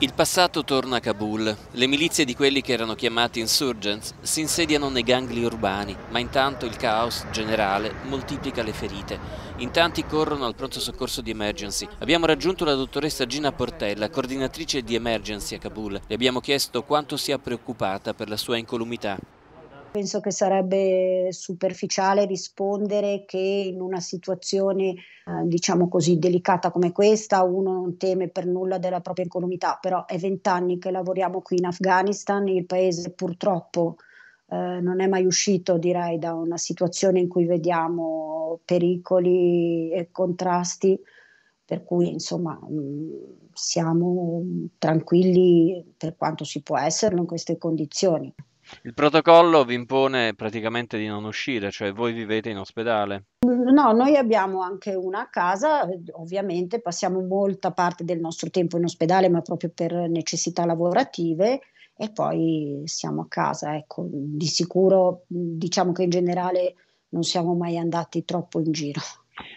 Il passato torna a Kabul. Le milizie di quelli che erano chiamati insurgents si insediano nei gangli urbani, ma intanto il caos generale moltiplica le ferite. In tanti corrono al pronto soccorso di emergency. Abbiamo raggiunto la dottoressa Gina Portella, coordinatrice di emergency a Kabul. Le abbiamo chiesto quanto sia preoccupata per la sua incolumità penso che sarebbe superficiale rispondere che in una situazione eh, diciamo così delicata come questa uno non teme per nulla della propria incolumità, però è vent'anni che lavoriamo qui in Afghanistan, il paese purtroppo eh, non è mai uscito, direi, da una situazione in cui vediamo pericoli e contrasti, per cui insomma mh, mm, siamo tranquilli per quanto si può esserlo in queste condizioni. Il protocollo vi impone praticamente di non uscire, cioè voi vivete in ospedale. No, noi abbiamo anche una casa, eh, ovviamente passiamo molta parte del nostro tempo in ospedale, ma proprio per necessità lavorative e poi siamo a casa, ecco, di sicuro diciamo che in generale non siamo mai andati troppo in giro.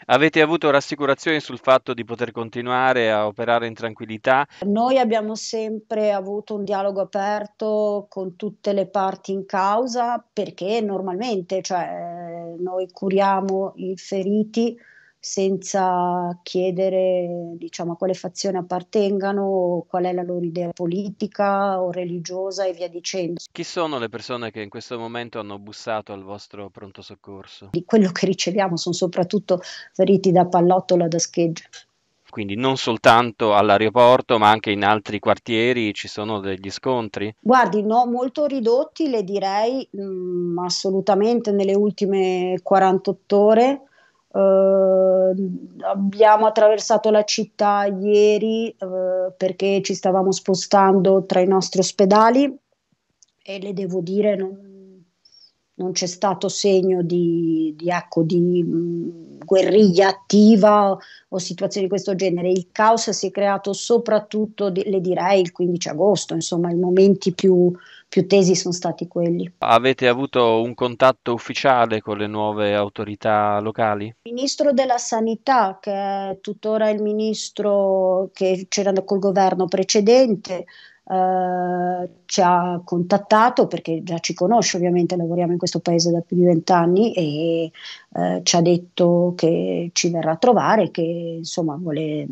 Avete avuto rassicurazioni sul fatto di poter continuare a operare in tranquillità? Noi abbiamo sempre avuto un dialogo aperto con tutte le parti in causa perché normalmente cioè, eh, noi curiamo i feriti senza chiedere diciamo, a quale fazione appartengano, qual è la loro idea politica o religiosa e via dicendo. Chi sono le persone che in questo momento hanno bussato al vostro pronto soccorso? Di quello che riceviamo sono soprattutto feriti da pallottola da scheggia. Quindi non soltanto all'aeroporto, ma anche in altri quartieri ci sono degli scontri? Guardi, no, molto ridotti, le direi mh, mm, assolutamente nelle ultime 48 ore Uh, abbiamo attraversato la città ieri uh, perché ci stavamo spostando tra i nostri ospedali e le devo dire non, non c'è stato segno di, di, ecco, di mh, mm, guerriglia attiva o, situazioni di questo genere. Il caos si è creato soprattutto, le direi, il 15 agosto, insomma i momenti più, più tesi sono stati quelli. Avete avuto un contatto ufficiale con le nuove autorità locali? Il ministro della Sanità, che è tuttora il ministro che c'era col governo precedente, eh, ci ha contattato perché già ci conosce ovviamente, lavoriamo in questo paese da più di vent'anni e eh, ci ha detto che ci verrà a trovare, che insomma vuole,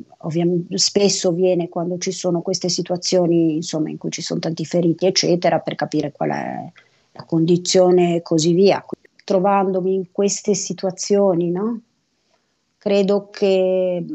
spesso viene quando ci sono queste situazioni insomma, in cui ci sono tanti feriti eccetera per capire qual è la condizione e così via. Trovandomi in queste situazioni, no? credo che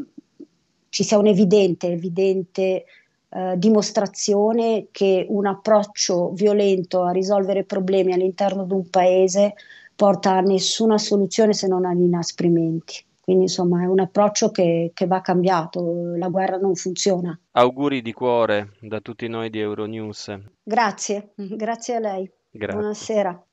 ci sia un evidente, evidente eh, dimostrazione che un approccio violento a risolvere problemi all'interno di un paese porta a nessuna soluzione se non agli inasprimenti. Quindi insomma è un approccio che, che va cambiato, la guerra non funziona. Auguri di cuore da tutti noi di Euronews. Grazie, grazie a lei. Grazie. Buonasera.